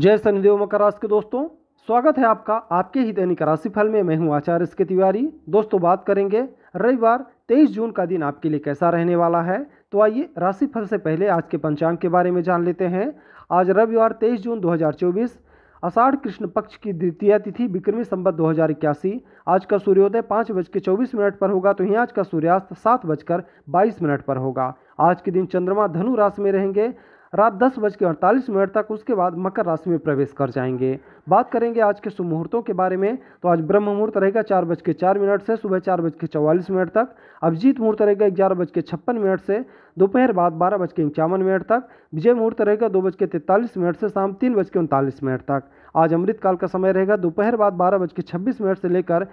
जय शनिदेव मकर राशि के दोस्तों स्वागत है आपका आपके ही दैनिक राशिफल में मैं हूं आचार्य इसके तिवारी दोस्तों बात करेंगे रविवार 23 जून का दिन आपके लिए कैसा रहने वाला है तो आइए राशिफल से पहले आज के पंचांग के बारे में जान लेते हैं आज रविवार 23 जून 2024 आषाढ़ कृष्ण पक्ष की द्वितीय तिथि विक्रमी संबत दो आज का सूर्योदय पाँच बज के चौबीस मिनट पर होगा तो यहीं आज का सूर्यास्त सात बजकर बाईस मिनट पर होगा आज के दिन चंद्रमा धनु राशि में रहेंगे रात दस बज के अड़तालीस मिनट तक उसके बाद मकर राशि में प्रवेश कर जाएंगे बात करेंगे आज के शुभ मुहूर्तों के बारे में तो आज ब्रह्म मुहूर्त रहेगा चार बज के चार मिनट से सुबह चार बज के चौवालीस मिनट तक अभिजीत मुहूर्त रहेगा ग्यारह बज के छप्पन मिनट से दोपहर बाद बारह बज के इक्यावन मिनट तक विजय मुहूर्त रहेगा दो बज के तैंतालीस मिनट से शाम तीन बज के उनतालीस मिनट तक आज अमृतकाल का समय रहेगा दोपहर बाद बारह बज के छब्बीस मिनट से लेकर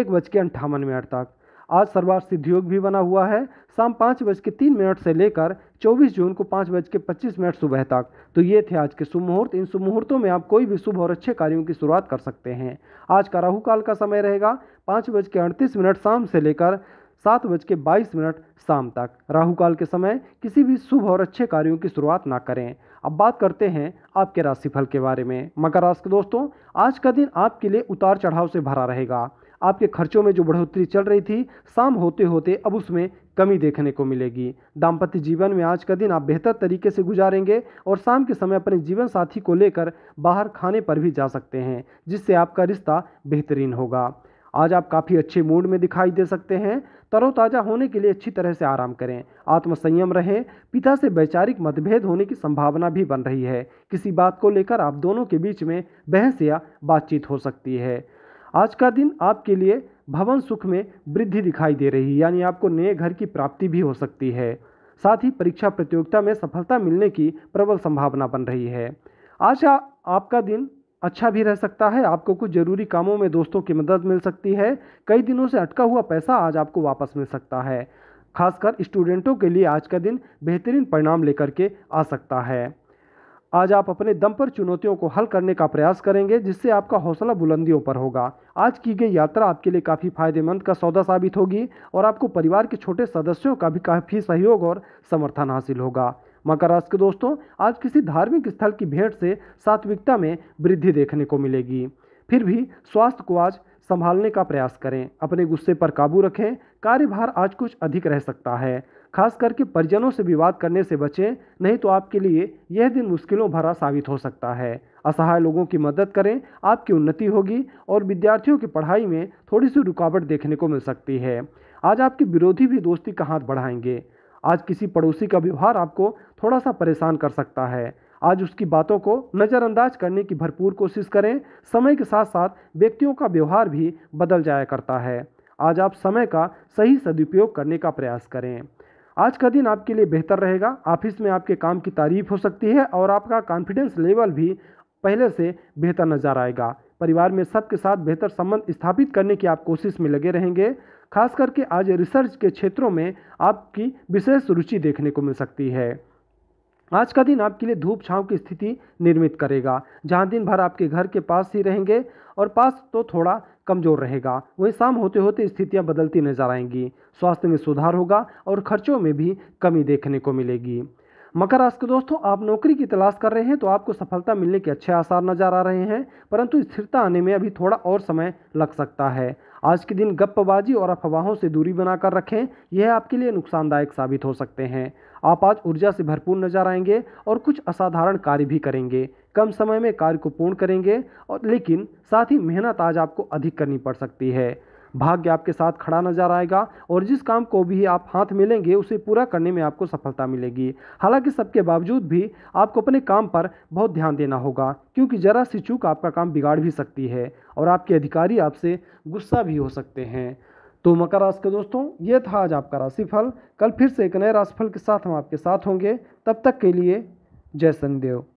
एक बज के अंठावन मिनट तक आज सर्वार्थ सिद्धियोग भी बना हुआ है शाम पाँच बज के तीन मिनट से लेकर चौबीस जून को पाँच बज के पच्चीस मिनट सुबह तक तो ये थे आज के शुभ मुहूर्त इन शुभ मुहूर्तों में आप कोई भी शुभ और अच्छे कार्यों की शुरुआत कर सकते हैं आज का राहु काल का समय रहेगा पाँच बज के अड़तीस मिनट शाम से लेकर सात बज के बाईस मिनट शाम तक राहु काल के समय किसी भी शुभ और अच्छे कार्यों की शुरुआत ना करें अब बात करते हैं आपके राशिफल के बारे में मकर राशि के दोस्तों आज का दिन आपके लिए उतार चढ़ाव से भरा रहेगा आपके खर्चों में जो बढ़ोतरी चल रही थी शाम होते होते अब उसमें कमी देखने को मिलेगी दाम्पत्य जीवन में आज का दिन आप बेहतर तरीके से गुजारेंगे और शाम के समय अपने जीवन साथी को लेकर बाहर खाने पर भी जा सकते हैं जिससे आपका रिश्ता बेहतरीन होगा आज आप काफ़ी अच्छे मूड में दिखाई दे सकते हैं तरोताज़ा होने के लिए अच्छी तरह से आराम करें आत्मसंयम रहें पिता से वैचारिक मतभेद होने की संभावना भी बन रही है किसी बात को लेकर आप दोनों के बीच में बहस या बातचीत हो सकती है आज का दिन आपके लिए भवन सुख में वृद्धि दिखाई दे रही है यानी आपको नए घर की प्राप्ति भी हो सकती है साथ ही परीक्षा प्रतियोगिता में सफलता मिलने की प्रबल संभावना बन रही है आज आपका दिन अच्छा भी रह सकता है आपको कुछ ज़रूरी कामों में दोस्तों की मदद मिल सकती है कई दिनों से अटका हुआ पैसा आज आपको वापस मिल सकता है खासकर स्टूडेंटों के लिए आज का दिन बेहतरीन परिणाम लेकर के आ सकता है आज आप अपने दम पर चुनौतियों को हल करने का प्रयास करेंगे जिससे आपका हौसला बुलंदियों पर होगा आज की गई यात्रा आपके लिए काफ़ी फायदेमंद का सौदा साबित होगी और आपको परिवार के छोटे सदस्यों का भी काफ़ी सहयोग और समर्थन हासिल होगा मकर राशि के दोस्तों आज किसी धार्मिक स्थल की भेंट से सात्विकता में वृद्धि देखने को मिलेगी फिर भी स्वास्थ्य को आज संभालने का प्रयास करें अपने गुस्से पर काबू रखें कार्यभार आज कुछ अधिक रह सकता है खास करके परिजनों से विवाद करने से बचें नहीं तो आपके लिए यह दिन मुश्किलों भरा साबित हो सकता है असहाय लोगों की मदद करें आपकी उन्नति होगी और विद्यार्थियों की पढ़ाई में थोड़ी सी रुकावट देखने को मिल सकती है आज आपके विरोधी भी दोस्ती का हाथ बढ़ाएंगे आज किसी पड़ोसी का व्यवहार आपको थोड़ा सा परेशान कर सकता है आज उसकी बातों को नज़रअंदाज करने की भरपूर कोशिश करें समय के साथ साथ व्यक्तियों का व्यवहार भी बदल जाया करता है आज आप समय का सही सदुपयोग करने का प्रयास करें आज का दिन आपके लिए बेहतर रहेगा ऑफिस में आपके काम की तारीफ हो सकती है और आपका कॉन्फिडेंस लेवल भी पहले से बेहतर नजर आएगा परिवार में सबके साथ बेहतर संबंध स्थापित करने की आप कोशिश में लगे रहेंगे खास करके आज रिसर्च के क्षेत्रों में आपकी विशेष रुचि देखने को मिल सकती है आज का दिन आपके लिए धूप छाँव की स्थिति निर्मित करेगा जहाँ दिन भर आपके घर के पास ही रहेंगे और पास तो थोड़ा कमज़ोर रहेगा वहीं शाम होते होते स्थितियाँ बदलती नजर आएंगी स्वास्थ्य में सुधार होगा और खर्चों में भी कमी देखने को मिलेगी मकर राशि के दोस्तों आप नौकरी की तलाश कर रहे हैं तो आपको सफलता मिलने के अच्छे आसार नजर आ रहे हैं परंतु स्थिरता आने में अभी थोड़ा और समय लग सकता है आज के दिन गप्पबाजी और अफवाहों से दूरी बनाकर रखें यह आपके लिए नुकसानदायक साबित हो सकते हैं आप आज ऊर्जा से भरपूर नजर आएंगे और कुछ असाधारण कार्य भी करेंगे कम समय में कार्य को पूर्ण करेंगे और लेकिन साथ ही मेहनत आज आपको अधिक करनी पड़ सकती है भाग्य आपके साथ खड़ा नजर आएगा और जिस काम को भी आप हाथ मिलेंगे उसे पूरा करने में आपको सफलता मिलेगी हालांकि सबके बावजूद भी आपको अपने काम पर बहुत ध्यान देना होगा क्योंकि जरा सी चूक आपका काम बिगाड़ भी सकती है और आपके अधिकारी आपसे गुस्सा भी हो सकते हैं तो मकर राशि के दोस्तों ये था आज आपका राशिफल कल फिर से एक नए राशिफल के साथ हम आपके साथ होंगे तब तक के लिए जय संदेव